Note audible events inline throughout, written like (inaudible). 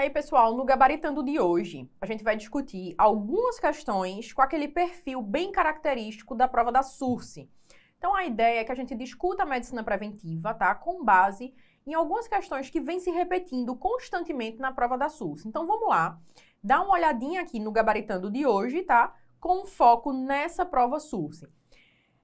aí, pessoal, no Gabaritando de hoje, a gente vai discutir algumas questões com aquele perfil bem característico da prova da SURSE. Então, a ideia é que a gente discuta a medicina preventiva, tá? Com base em algumas questões que vêm se repetindo constantemente na prova da SURSE. Então, vamos lá. Dá uma olhadinha aqui no Gabaritando de hoje, tá? Com foco nessa prova SURSE.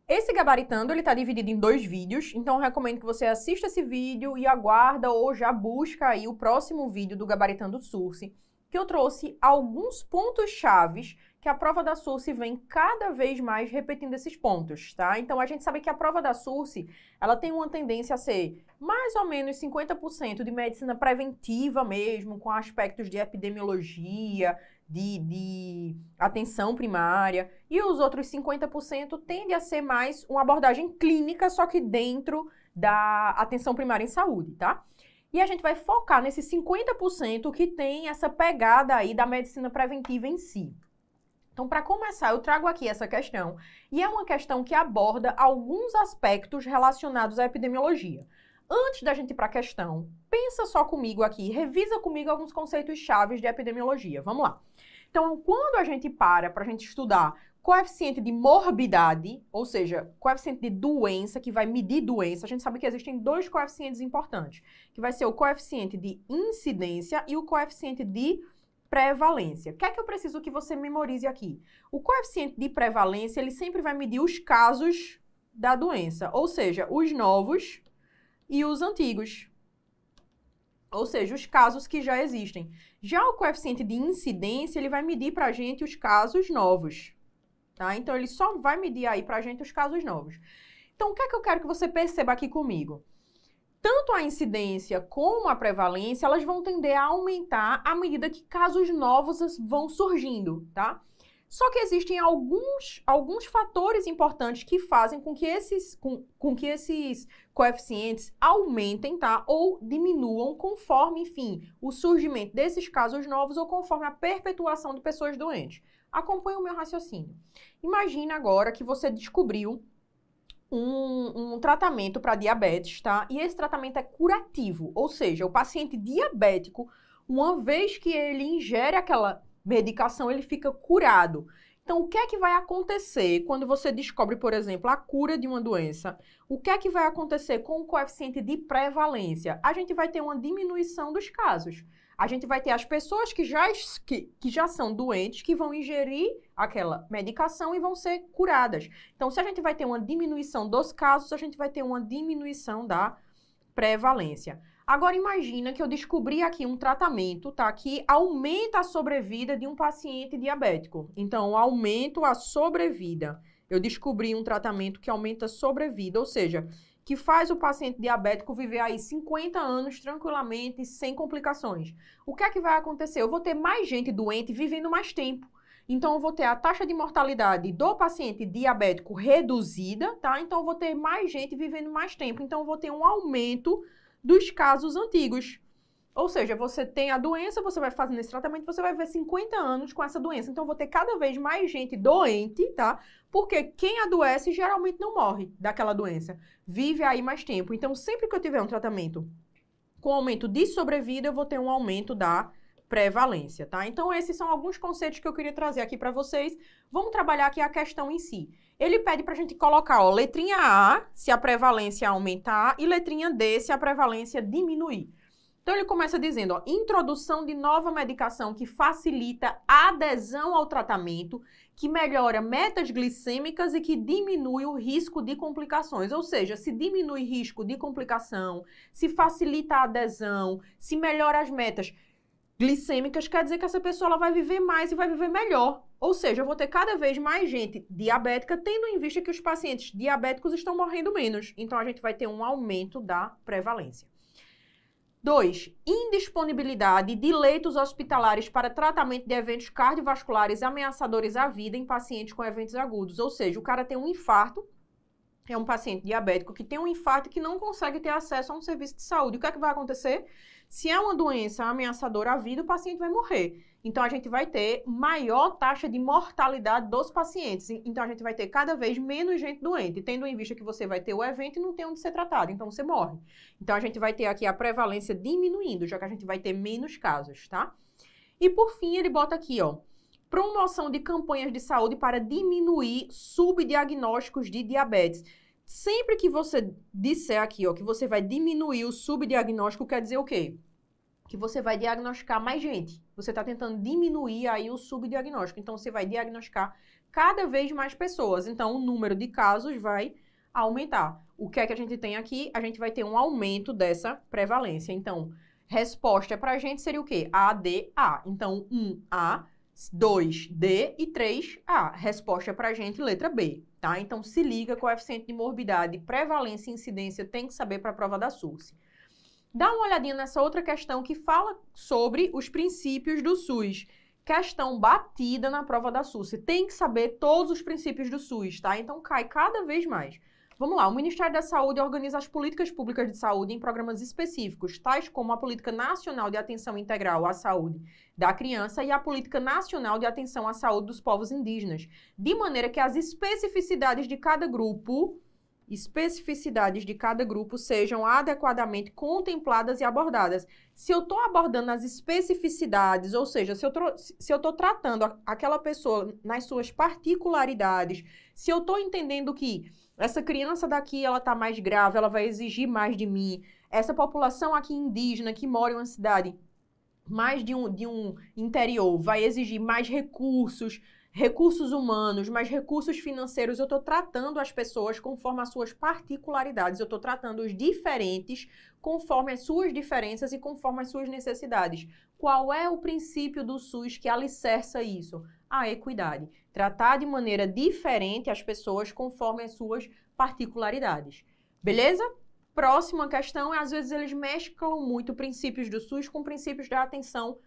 Esse gabaritando, ele tá dividido em dois vídeos, então recomendo que você assista esse vídeo e aguarda ou já busca aí o próximo vídeo do gabaritando Source, que eu trouxe alguns pontos chaves que a prova da Source vem cada vez mais repetindo esses pontos, tá? Então a gente sabe que a prova da Source, ela tem uma tendência a ser mais ou menos 50% de medicina preventiva mesmo, com aspectos de epidemiologia, de, de atenção primária, e os outros 50% tende a ser mais uma abordagem clínica, só que dentro da atenção primária em saúde, tá? E a gente vai focar nesse 50% que tem essa pegada aí da medicina preventiva em si. Então, para começar, eu trago aqui essa questão, e é uma questão que aborda alguns aspectos relacionados à epidemiologia. Antes da gente ir para a questão, pensa só comigo aqui, revisa comigo alguns conceitos chaves de epidemiologia. Vamos lá. Então, quando a gente para para a gente estudar coeficiente de morbidade, ou seja, coeficiente de doença, que vai medir doença, a gente sabe que existem dois coeficientes importantes, que vai ser o coeficiente de incidência e o coeficiente de prevalência. O que é que eu preciso que você memorize aqui? O coeficiente de prevalência, ele sempre vai medir os casos da doença, ou seja, os novos e os antigos. Ou seja, os casos que já existem. Já o coeficiente de incidência, ele vai medir para a gente os casos novos, tá? Então, ele só vai medir aí para a gente os casos novos. Então, o que é que eu quero que você perceba aqui comigo? Tanto a incidência como a prevalência, elas vão tender a aumentar à medida que casos novos vão surgindo, tá? Só que existem alguns, alguns fatores importantes que fazem com que esses, com, com que esses coeficientes aumentem, tá? Ou diminuam conforme, enfim, o surgimento desses casos novos ou conforme a perpetuação de pessoas doentes. Acompanhe o meu raciocínio. Imagina agora que você descobriu um, um, tratamento para diabetes, tá? E esse tratamento é curativo, ou seja, o paciente diabético, uma vez que ele ingere aquela medicação, ele fica curado. Então, o que é que vai acontecer quando você descobre, por exemplo, a cura de uma doença? O que é que vai acontecer com o coeficiente de prevalência? A gente vai ter uma diminuição dos casos. A gente vai ter as pessoas que já, que, que já são doentes, que vão ingerir aquela medicação e vão ser curadas. Então, se a gente vai ter uma diminuição dos casos, a gente vai ter uma diminuição da prevalência. Agora imagina que eu descobri aqui um tratamento, tá? Que aumenta a sobrevida de um paciente diabético. Então, aumento a sobrevida. Eu descobri um tratamento que aumenta a sobrevida, ou seja, que faz o paciente diabético viver aí 50 anos tranquilamente, sem complicações. O que é que vai acontecer? Eu vou ter mais gente doente vivendo mais tempo. Então, eu vou ter a taxa de mortalidade do paciente diabético reduzida, tá? Então, eu vou ter mais gente vivendo mais tempo. Então, eu vou ter um aumento dos casos antigos. Ou seja, você tem a doença, você vai fazendo esse tratamento, você vai ver 50 anos com essa doença. Então, vou ter cada vez mais gente doente, tá? Porque quem adoece geralmente não morre daquela doença. Vive aí mais tempo. Então, sempre que eu tiver um tratamento com aumento de sobrevida, eu vou ter um aumento da prevalência, tá? Então, esses são alguns conceitos que eu queria trazer aqui para vocês. Vamos trabalhar aqui a questão em si. Ele pede para a gente colocar, ó, letrinha A, se a prevalência aumentar, e letrinha D, se a prevalência diminuir. Então ele começa dizendo, ó, introdução de nova medicação que facilita a adesão ao tratamento, que melhora metas glicêmicas e que diminui o risco de complicações. Ou seja, se diminui risco de complicação, se facilita a adesão, se melhora as metas glicêmicas, quer dizer que essa pessoa ela vai viver mais e vai viver melhor. Ou seja, eu vou ter cada vez mais gente diabética, tendo em vista que os pacientes diabéticos estão morrendo menos. Então, a gente vai ter um aumento da prevalência. 2. Indisponibilidade de leitos hospitalares para tratamento de eventos cardiovasculares ameaçadores à vida em pacientes com eventos agudos. Ou seja, o cara tem um infarto, é um paciente diabético que tem um infarto e que não consegue ter acesso a um serviço de saúde. O que é que vai acontecer? Se é uma doença ameaçadora à vida, o paciente vai morrer. Então, a gente vai ter maior taxa de mortalidade dos pacientes. Então, a gente vai ter cada vez menos gente doente, tendo em vista que você vai ter o evento e não tem onde ser tratado, então você morre. Então, a gente vai ter aqui a prevalência diminuindo, já que a gente vai ter menos casos, tá? E por fim, ele bota aqui, ó, promoção de campanhas de saúde para diminuir subdiagnósticos de diabetes. Sempre que você disser aqui, ó, que você vai diminuir o subdiagnóstico, quer dizer o quê? que você vai diagnosticar mais gente. Você está tentando diminuir aí o subdiagnóstico. Então, você vai diagnosticar cada vez mais pessoas. Então, o número de casos vai aumentar. O que é que a gente tem aqui? A gente vai ter um aumento dessa prevalência. Então, resposta para a gente seria o quê? A, D, A. Então, 1A, 2D e 3A. Resposta para a gente, letra B. Tá? Então, se liga, coeficiente de morbidade, prevalência e incidência tem que saber para a prova da SUS. Dá uma olhadinha nessa outra questão que fala sobre os princípios do SUS. Questão batida na prova da SUS. Você tem que saber todos os princípios do SUS, tá? Então cai cada vez mais. Vamos lá, o Ministério da Saúde organiza as políticas públicas de saúde em programas específicos, tais como a Política Nacional de Atenção Integral à Saúde da Criança e a Política Nacional de Atenção à Saúde dos Povos Indígenas, de maneira que as especificidades de cada grupo especificidades de cada grupo sejam adequadamente contempladas e abordadas. Se eu estou abordando as especificidades, ou seja, se eu estou tratando a, aquela pessoa nas suas particularidades, se eu estou entendendo que essa criança daqui ela está mais grave, ela vai exigir mais de mim, essa população aqui indígena que mora em uma cidade mais de um, de um interior vai exigir mais recursos, recursos humanos, mas recursos financeiros, eu estou tratando as pessoas conforme as suas particularidades, eu estou tratando os diferentes conforme as suas diferenças e conforme as suas necessidades. Qual é o princípio do SUS que alicerça isso? A equidade. Tratar de maneira diferente as pessoas conforme as suas particularidades. Beleza? Próxima questão é, às vezes, eles mesclam muito princípios do SUS com princípios da atenção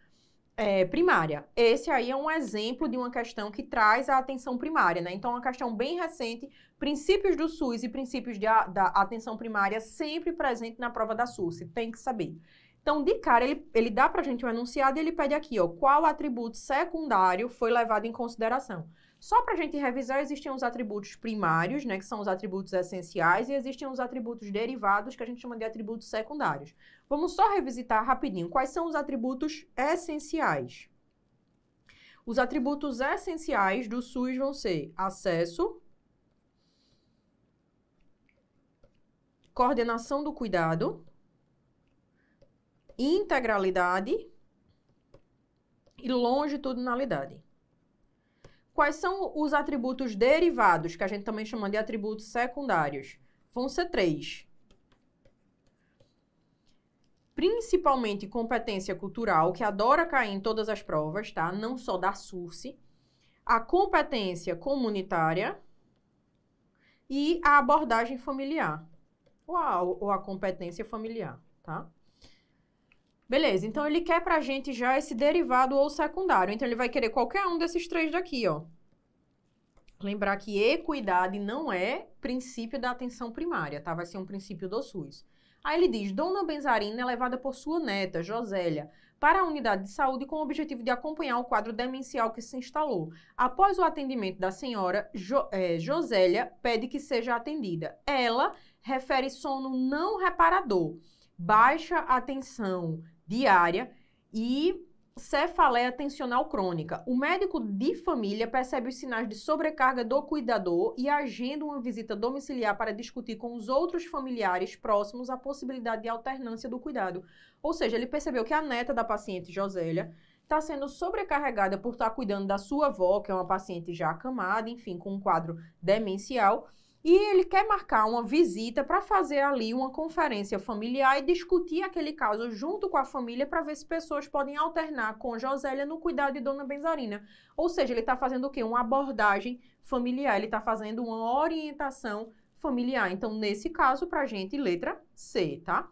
é, primária. Esse aí é um exemplo de uma questão que traz a atenção primária, né? Então, é uma questão bem recente, princípios do SUS e princípios de, da atenção primária sempre presente na prova da SUS, tem que saber. Então, de cara, ele, ele dá pra gente um enunciado e ele pede aqui, ó, qual atributo secundário foi levado em consideração. Só para a gente revisar, existem os atributos primários, né, que são os atributos essenciais, e existem os atributos derivados, que a gente chama de atributos secundários. Vamos só revisitar rapidinho quais são os atributos essenciais. Os atributos essenciais do SUS vão ser acesso, coordenação do cuidado, integralidade e longitudinalidade. Quais são os atributos derivados, que a gente também chama de atributos secundários? Vão ser três. Principalmente competência cultural, que adora cair em todas as provas, tá? Não só da SURSE. A competência comunitária e a abordagem familiar. Ou a, ou a competência familiar, tá? Beleza, então ele quer pra gente já esse derivado ou secundário. Então ele vai querer qualquer um desses três daqui, ó. Lembrar que equidade não é princípio da atenção primária, tá? Vai ser um princípio do SUS. Aí ele diz: Dona Benzarina é levada por sua neta, Josélia, para a unidade de saúde com o objetivo de acompanhar o quadro demencial que se instalou. Após o atendimento da senhora, jo é, Josélia pede que seja atendida. Ela refere sono não reparador, baixa atenção, diária e cefaleia tensional crônica. O médico de família percebe os sinais de sobrecarga do cuidador e agenda uma visita domiciliar para discutir com os outros familiares próximos a possibilidade de alternância do cuidado. Ou seja, ele percebeu que a neta da paciente Josélia está sendo sobrecarregada por estar tá cuidando da sua avó, que é uma paciente já acamada, enfim, com um quadro demencial. E ele quer marcar uma visita para fazer ali uma conferência familiar e discutir aquele caso junto com a família para ver se pessoas podem alternar com Josélia no cuidado de Dona Benzarina. Ou seja, ele está fazendo o quê? Uma abordagem familiar, ele está fazendo uma orientação familiar. Então, nesse caso, para gente, letra C, tá?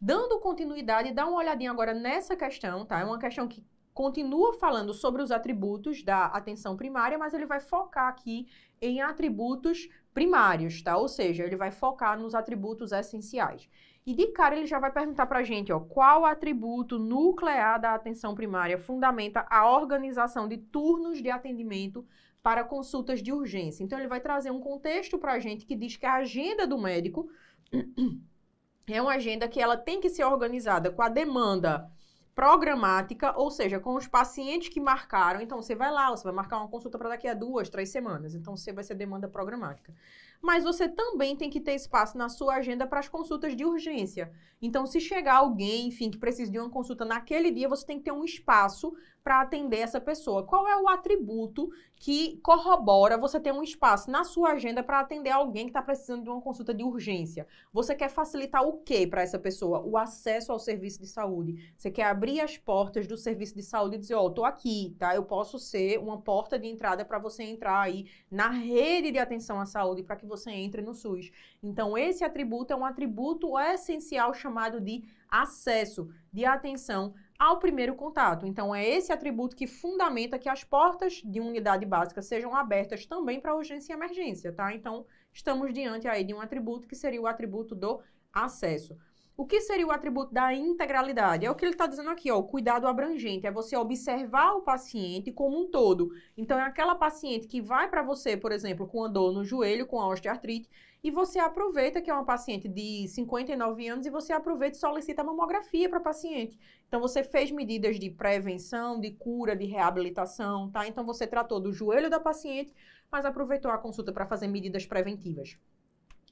Dando continuidade, dá uma olhadinha agora nessa questão, tá? É uma questão que continua falando sobre os atributos da atenção primária, mas ele vai focar aqui em atributos primários, tá? Ou seja, ele vai focar nos atributos essenciais. E de cara ele já vai perguntar pra gente, ó, qual atributo nuclear da atenção primária fundamenta a organização de turnos de atendimento para consultas de urgência. Então ele vai trazer um contexto pra gente que diz que a agenda do médico (clears throat) é uma agenda que ela tem que ser organizada com a demanda programática, ou seja, com os pacientes que marcaram. Então, você vai lá, você vai marcar uma consulta para daqui a duas, três semanas. Então, você vai ser demanda programática. Mas você também tem que ter espaço na sua agenda para as consultas de urgência. Então, se chegar alguém, enfim, que precisa de uma consulta naquele dia, você tem que ter um espaço para atender essa pessoa? Qual é o atributo que corrobora você ter um espaço na sua agenda para atender alguém que está precisando de uma consulta de urgência? Você quer facilitar o que para essa pessoa? O acesso ao serviço de saúde. Você quer abrir as portas do serviço de saúde e dizer, ó, oh, tô aqui, tá? Eu posso ser uma porta de entrada para você entrar aí na rede de atenção à saúde para que você entre no SUS. Então, esse atributo é um atributo essencial chamado de acesso, de atenção ao primeiro contato. Então, é esse atributo que fundamenta que as portas de unidade básica sejam abertas também para urgência e emergência, tá? Então, estamos diante aí de um atributo que seria o atributo do acesso. O que seria o atributo da integralidade? É o que ele está dizendo aqui, ó, o cuidado abrangente. É você observar o paciente como um todo. Então, é aquela paciente que vai para você, por exemplo, com a dor no joelho, com a osteoartrite, e você aproveita que é uma paciente de 59 anos e você aproveita e solicita a mamografia para a paciente. Então, você fez medidas de prevenção, de cura, de reabilitação, tá? Então, você tratou do joelho da paciente, mas aproveitou a consulta para fazer medidas preventivas.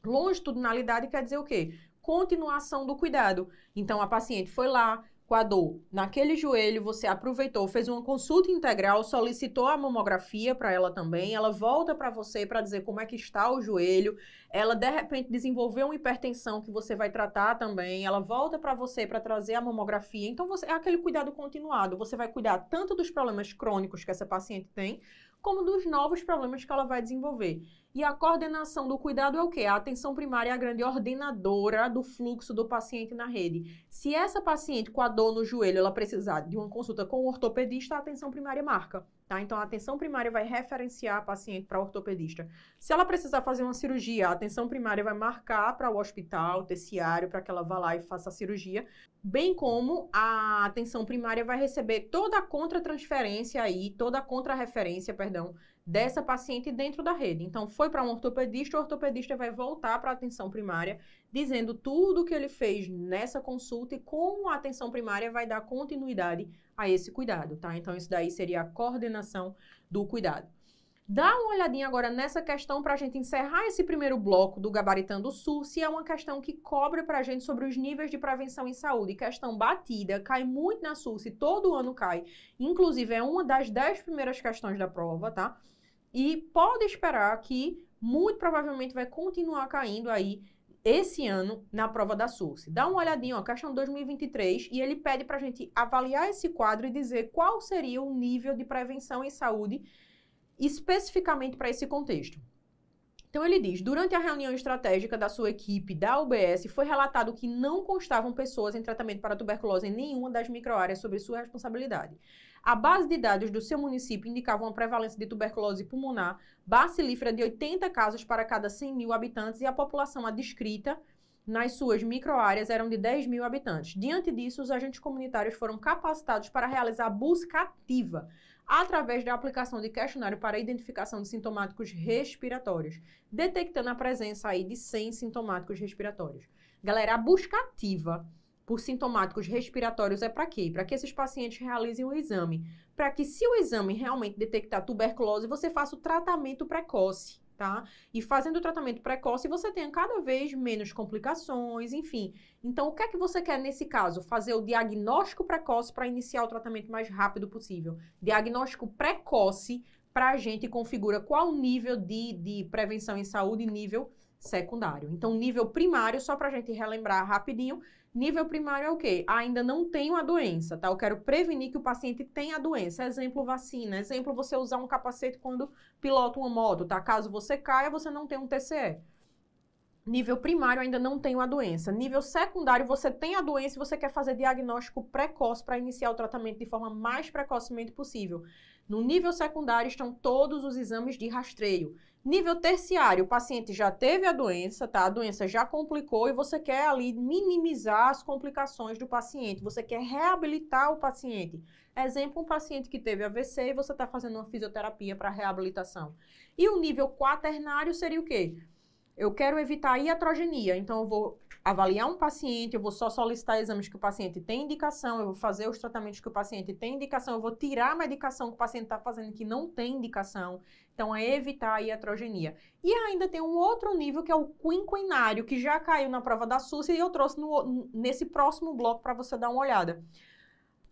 Longitudinalidade quer dizer o quê? continuação do cuidado. Então, a paciente foi lá com a dor naquele joelho, você aproveitou, fez uma consulta integral, solicitou a mamografia para ela também, ela volta para você para dizer como é que está o joelho, ela de repente desenvolveu uma hipertensão que você vai tratar também, ela volta para você para trazer a mamografia. Então, você, é aquele cuidado continuado, você vai cuidar tanto dos problemas crônicos que essa paciente tem, como dos novos problemas que ela vai desenvolver. E a coordenação do cuidado é o quê? A atenção primária é a grande ordenadora do fluxo do paciente na rede. Se essa paciente com a dor no joelho ela precisar de uma consulta com o ortopedista, a atenção primária marca. Tá? Então, a atenção primária vai referenciar a paciente para o ortopedista. Se ela precisar fazer uma cirurgia, a atenção primária vai marcar para o hospital, terciário, para que ela vá lá e faça a cirurgia, bem como a atenção primária vai receber toda a contra-transferência aí, toda a contra-referência, perdão, dessa paciente dentro da rede. Então, foi para um ortopedista, o ortopedista vai voltar para a atenção primária, dizendo tudo o que ele fez nessa consulta e como a atenção primária vai dar continuidade a esse cuidado, tá? Então, isso daí seria a coordenação do cuidado. Dá uma olhadinha agora nessa questão para a gente encerrar esse primeiro bloco do Gabaritando Sul, se é uma questão que cobre para a gente sobre os níveis de prevenção em saúde. Questão batida, cai muito na SUS e todo ano cai. Inclusive, é uma das dez primeiras questões da prova, tá? e pode esperar que muito provavelmente vai continuar caindo aí esse ano na prova da Source. Dá uma olhadinha, ó, questão 2023, e ele pede para a gente avaliar esse quadro e dizer qual seria o nível de prevenção em saúde especificamente para esse contexto. Então ele diz: durante a reunião estratégica da sua equipe da UBS, foi relatado que não constavam pessoas em tratamento para tuberculose em nenhuma das microáreas sobre sua responsabilidade. A base de dados do seu município indicava uma prevalência de tuberculose pulmonar bacilífera de 80 casos para cada 100 mil habitantes e a população adscrita nas suas microáreas eram de 10 mil habitantes. Diante disso, os agentes comunitários foram capacitados para realizar busca ativa através da aplicação de questionário para identificação de sintomáticos respiratórios, detectando a presença aí de 100 sintomáticos respiratórios. Galera, a busca ativa por sintomáticos respiratórios é para quê? Para que esses pacientes realizem o exame. Para que, se o exame realmente detectar tuberculose, você faça o tratamento precoce. Tá? E fazendo o tratamento precoce, você tenha cada vez menos complicações, enfim. Então, o que é que você quer nesse caso? Fazer o diagnóstico precoce para iniciar o tratamento mais rápido possível. Diagnóstico precoce para a gente configura qual nível de, de prevenção em saúde e nível secundário. Então, nível primário, só para a gente relembrar rapidinho, Nível primário é o quê? Ainda não tenho a doença, tá? Eu quero prevenir que o paciente tenha a doença. Exemplo, vacina. Exemplo, você usar um capacete quando pilota uma moto, tá? Caso você caia, você não tem um TCE. Nível primário, ainda não tenho a doença. Nível secundário, você tem a doença e você quer fazer diagnóstico precoce para iniciar o tratamento de forma mais precocemente possível. No nível secundário estão todos os exames de rastreio. Nível terciário, o paciente já teve a doença, tá? A doença já complicou e você quer ali minimizar as complicações do paciente, você quer reabilitar o paciente. Exemplo, um paciente que teve AVC e você está fazendo uma fisioterapia para reabilitação. E o nível quaternário seria o quê? Eu quero evitar a iatrogenia, então eu vou avaliar um paciente, eu vou só solicitar exames que o paciente tem indicação, eu vou fazer os tratamentos que o paciente tem indicação, eu vou tirar a medicação que o paciente está fazendo que não tem indicação. Então, é evitar a iatrogenia. E ainda tem um outro nível que é o quinquenário, que já caiu na prova da SUS e eu trouxe no, nesse próximo bloco para você dar uma olhada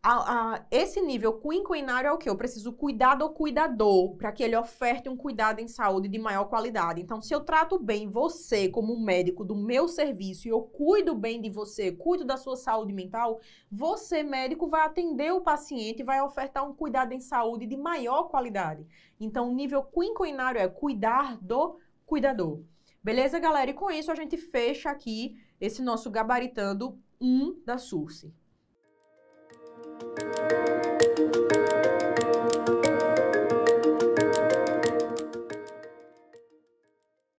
a, a, esse nível quinquenário é o que? Eu preciso cuidar do cuidador para que ele oferte um cuidado em saúde de maior qualidade. Então, se eu trato bem você como médico do meu serviço e eu cuido bem de você, cuido da sua saúde mental, você, médico, vai atender o paciente e vai ofertar um cuidado em saúde de maior qualidade. Então, o nível quinquenário é cuidar do cuidador. Beleza, galera? E com isso a gente fecha aqui esse nosso gabaritando 1 um da SURSE. Thank you.